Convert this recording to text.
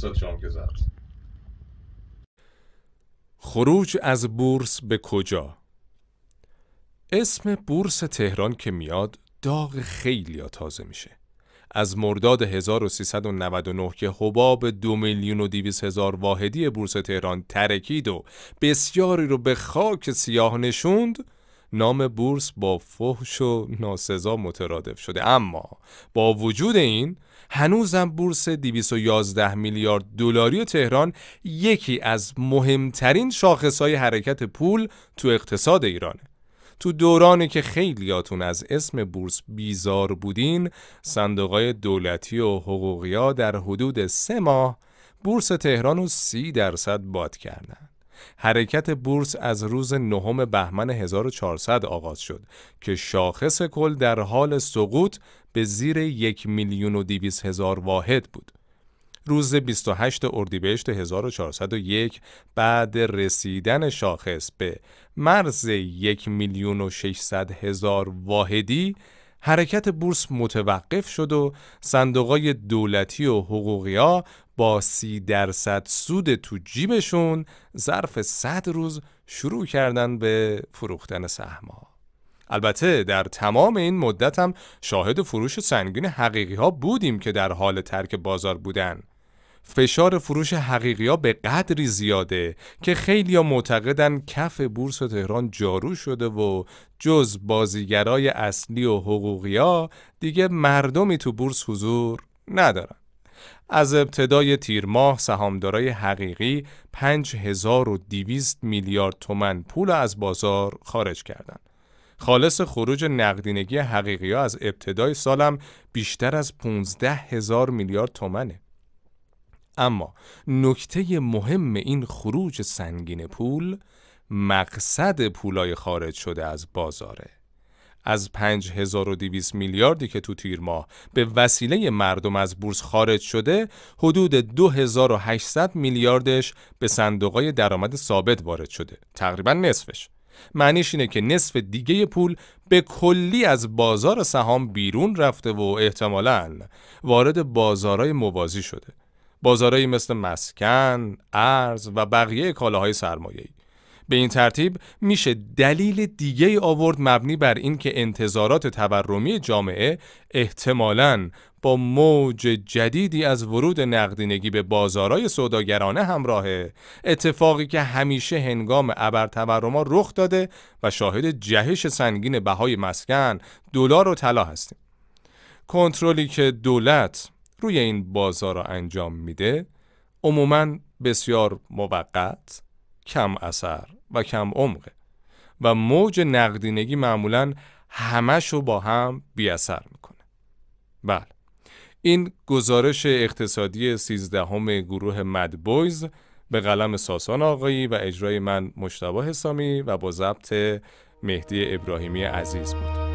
که خروج از بورس به کجا؟ اسم بورس تهران که میاد داغ خیلی تازه میشه. از مرداد 1399 که حباب دو میلیون و دیویس هزار واحدی بورس تهران ترکید و بسیاری رو به خاک سیاه نشوند، نام بورس با فحش و ناسزا مترادف شده اما با وجود این هنوزم بورس 211 میلیارد دلاری تهران یکی از مهمترین شاخصهای حرکت پول تو اقتصاد ایرانه تو دورانی که خیلیاتون از اسم بورس بیزار بودین صندوقهای دولتی و حقوقی ها در حدود سه ماه بورس تهران رو سی درصد باد کردن حرکت بورس از روز نهم بهمن 1400 آغاز شد که شاخص کل در حال سقوط به زیر یک میلیون و دیویس هزار واحد بود. روز 28 اردیبهشت 1401 بعد رسیدن شاخص به مرز یک میلیون و 600 هزار واحدی حرکت بورس متوقف شد و صندوقای دولتی و حقوقی ها با سی درصد سود تو جیبشون ظرف 100 روز شروع کردن به فروختن سهم‌ها. البته در تمام این مدت هم شاهد فروش سنگین حقیقی ها بودیم که در حال ترک بازار بودن فشار فروش حقیقی ها به قدری زیاده که خیلی ها معتقدن کف بورس تهران جارو شده و جز بازیگرای اصلی و حقوقی ها دیگه مردمی تو بورس حضور ندارن. از ابتدای تیر ماه سهامدارای حقیقی 5200 میلیارد تومن پول از بازار خارج کردند. خالص خروج نقدینگی حقیقی ها از ابتدای سالم بیشتر از 15 هزار میلیارد تومنه. اما نکته مهم این خروج سنگین پول مقصد پولای خارج شده از بازاره. از 5200 میلیاردی که تو تیر ماه به وسیله مردم از بورس خارج شده، حدود 2800 میلیاردش به صندوقای درآمد ثابت وارد شده، تقریبا نصفش. معنیش اینه که نصف دیگه پول به کلی از بازار سهام بیرون رفته و احتمالا وارد بازارهای موازی شده. بازارهایی مثل مسکن، ارز و بقیه کالاهای سرمایه‌ای. به این ترتیب میشه دلیل دیگه آورد مبنی بر اینکه انتظارات تورمی جامعه احتمالاً با موج جدیدی از ورود نقدینگی به بازارهای سوداگرانه همراهه اتفاقی که همیشه هنگام تورما رخ داده و شاهد جهش سنگین بهای مسکن دلار و طلا هستیم کنترلی که دولت روی این بازار را انجام میده عموما بسیار موقت، کم اثر و کم عمقه و موج نقدینگی معمولا همش رو با هم بی اثر میکنه. بله. این گزارش اقتصادی 13 همه گروه مدبویز به قلم ساسان آقایی و اجرای من مشتبه حسامی و با ضبط مهدی ابراهیمی عزیز بود.